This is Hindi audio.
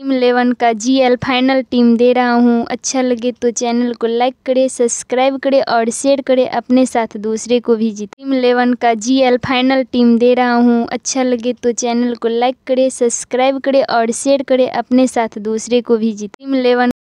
टीम इलेवन का जीएल फाइनल टीम दे रहा हूँ अच्छा लगे तो चैनल को लाइक करे सब्सक्राइब करे और शेयर करे अपने साथ दूसरे को भी जीत टीम इलेवन का जीएल फाइनल टीम दे रहा हूँ अच्छा लगे तो चैनल को लाइक करे सब्सक्राइब करे और शेयर करे अपने साथ दूसरे को भी जीत टीम इलेवन